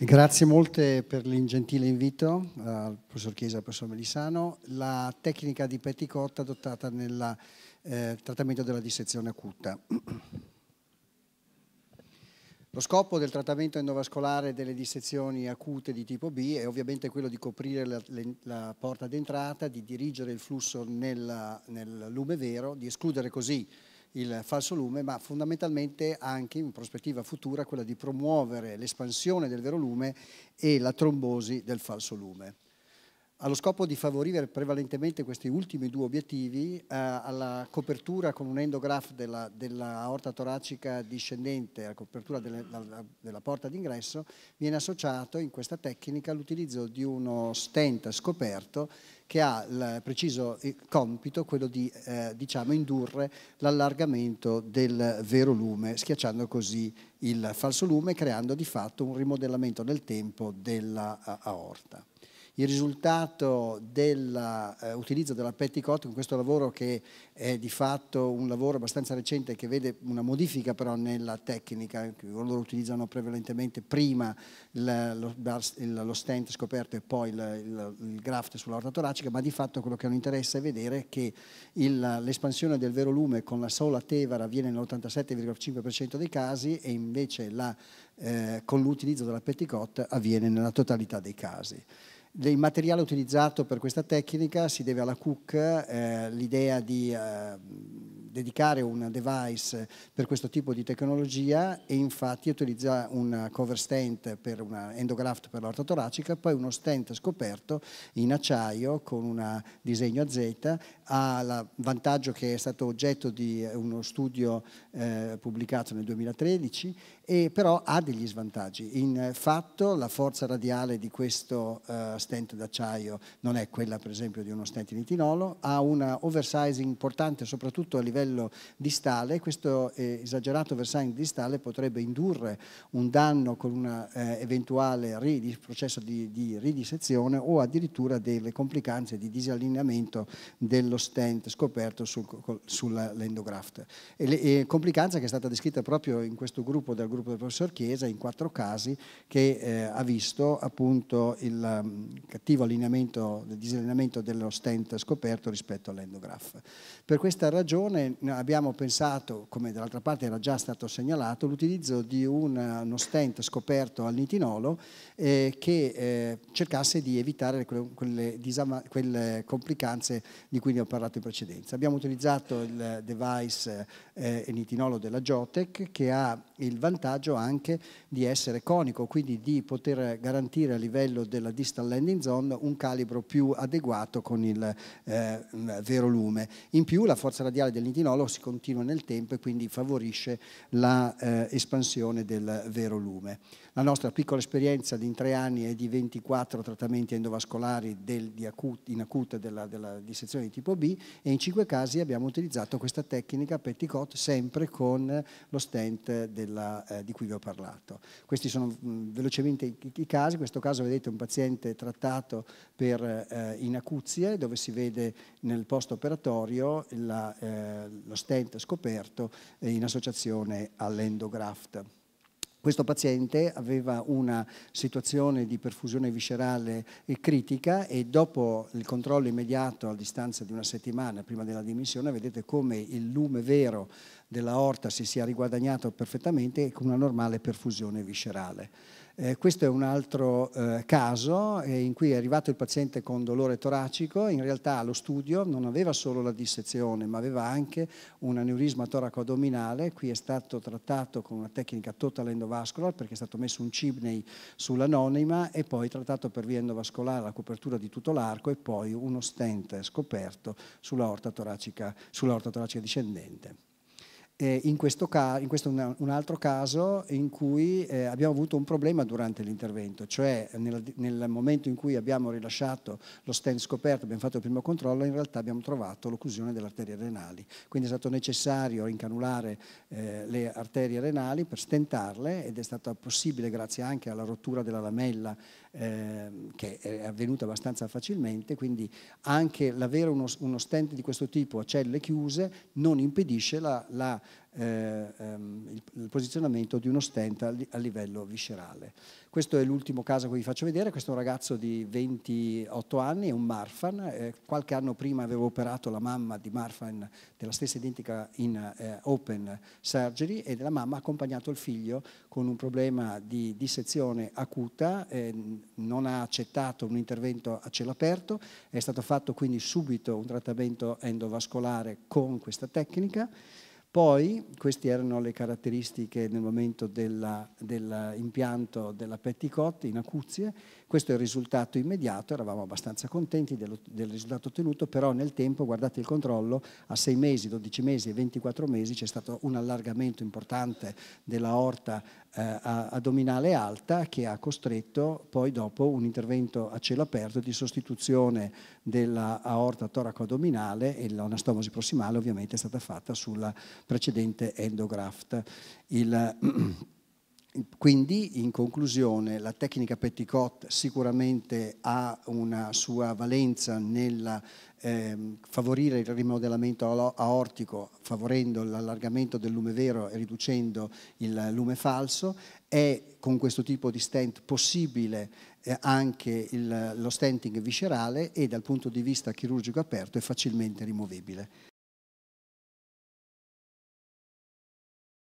Grazie molte per l'ingentile invito al professor Chiesa e al professor Melisano. La tecnica di Petticotta adottata nel eh, trattamento della dissezione acuta. Lo scopo del trattamento endovascolare delle dissezioni acute di tipo B è ovviamente quello di coprire la, la porta d'entrata, di dirigere il flusso nella, nel lume vero, di escludere così il falso lume, ma fondamentalmente anche in prospettiva futura quella di promuovere l'espansione del vero lume e la trombosi del falso lume. Allo scopo di favorire prevalentemente questi ultimi due obiettivi, eh, alla copertura con un endograph della, della orta toracica discendente, alla copertura delle, della, della, porta d'ingresso, viene associato in questa tecnica l'utilizzo di uno stent scoperto che ha il preciso eh, compito, quello di eh, diciamo, indurre l'allargamento del vero lume, schiacciando così il falso lume, creando di fatto un rimodellamento nel tempo della eh, aorta il risultato dell'utilizzo eh, della petticoat con questo lavoro che è di fatto un lavoro abbastanza recente che vede una modifica però nella tecnica, loro utilizzano prevalentemente prima lo stent scoperto e poi il graft sull'aorta toracica, ma di fatto quello che hanno interesse è vedere che l'espansione del vero lume con la sola tevara avviene nell'87,5% dei casi e invece la, eh, con l'utilizzo della petticot avviene nella totalità dei casi. Il materiale utilizzato per questa tecnica si deve alla Cook, eh, l'idea di eh, dedicare un device per questo tipo di tecnologia e infatti utilizza un cover stent per una endograft per l'orta toracica, poi uno stent scoperto in acciaio con un disegno a Z, ha il vantaggio che è stato oggetto di uno studio eh, pubblicato nel 2013 e però ha degli svantaggi. In fatto la forza radiale di questo uh, eh, stent d'acciaio non è quella per esempio di uno stent in etinolo, ha un oversizing importante soprattutto a livello distale, questo eh, esagerato oversizing distale potrebbe indurre un danno con un eh, eventuale ridis, processo di, di, ridisezione o addirittura delle complicanze di disallineamento dello stent scoperto sul, sull'endograft. E, e, complicanza che è stata descritta proprio in questo gruppo dal gruppo gruppo del professor Chiesa in quattro casi che eh, ha visto appunto il um, cattivo allineamento, il disallineamento dello stent scoperto rispetto all'endograph. Per questa ragione mm, abbiamo pensato, come dall'altra parte era già stato segnalato, l'utilizzo di un, uno stent scoperto al nitinolo eh, che eh, cercasse di evitare quelle, quelle, quelle, complicanze di cui ne ho parlato in precedenza. Abbiamo utilizzato il device eh, nitinolo della Jotec che ha il vantaggio vantaggio anche di essere conico, quindi di poter garantire a livello della distal landing zone un calibro più adeguato con il eh, vero lume. In più la forza radiale dell'indinolo si continua nel tempo e quindi favorisce l'espansione eh, del vero lume. La nostra piccola esperienza di in tre anni è di 24 trattamenti endovascolari del, di acut, in acuta della, della dissezione di tipo B e in cinque casi abbiamo utilizzato questa tecnica petticot sempre con lo stent della eh, di cui vi ho parlato. Questi sono mh, velocemente i, i, casi, in questo caso vedete un paziente trattato per eh, inacuzie dove si vede nel post operatorio eh, lo stent scoperto eh, in associazione all'endograft. Questo paziente aveva una situazione di perfusione viscerale eh, critica e dopo il controllo immediato a distanza di una settimana prima della dimissione vedete come il lume vero della aorta si sia riguadagnato perfettamente con una normale perfusione viscerale. Eh, questo è un altro eh, caso eh, in cui è arrivato il paziente con dolore toracico, in realtà lo studio non aveva solo la dissezione ma aveva anche un aneurisma toraco-addominale, qui è stato trattato con una tecnica total endovascular perché è stato messo un cibney sull'anonima e poi trattato per via endovascolare la copertura di tutto l'arco e poi uno stent scoperto sulla aorta toracica, sulla orta toracica discendente. Eh, in questo, ca- in questo un, un altro caso in cui eh, abbiamo avuto un problema durante l'intervento, cioè nel, nel, momento in cui abbiamo rilasciato lo stent scoperto, abbiamo fatto il primo controllo, in realtà abbiamo trovato l'occlusione delle arterie renali. Quindi è stato necessario incanulare eh, le arterie renali per stentarle ed è stato possibile grazie anche alla rottura della lamella ehm, che è avvenuta abbastanza facilmente, quindi anche l'avere uno, uno stent di questo tipo a celle chiuse non impedisce la, la eh, ehm, il, il, posizionamento di uno stent a, li, a livello viscerale. Questo è l'ultimo caso che vi faccio vedere, questo è un ragazzo di 28 anni, è un Marfan, eh, qualche anno prima avevo operato la mamma di Marfan della stessa identica in eh, open surgery e la mamma ha accompagnato il figlio con un problema di dissezione acuta, eh, non ha accettato un intervento a cielo aperto, è stato fatto quindi subito un trattamento endovascolare con questa tecnica poi, queste erano le caratteristiche nel momento dell'impianto della, della Petticotti in acuzie, questo è il risultato immediato, eravamo abbastanza contenti del, del risultato ottenuto, però nel tempo, guardate il controllo, a 6 mesi, 12 mesi e 24 mesi c'è stato un allargamento importante della orta eh, addominale alta che ha costretto poi dopo un intervento a cielo aperto di sostituzione della aorta toraco addominale e l'anastomosi prossimale ovviamente è stata fatta sulla precedente endograft. Il, quindi, in conclusione, la tecnica Petticoat sicuramente ha una sua valenza nel eh, favorire il rimodellamento aortico, favorendo l'allargamento del lume vero e riducendo il lume falso. È con questo tipo di stent possibile eh, anche il, lo stenting viscerale e dal punto di vista chirurgico aperto è facilmente rimovibile.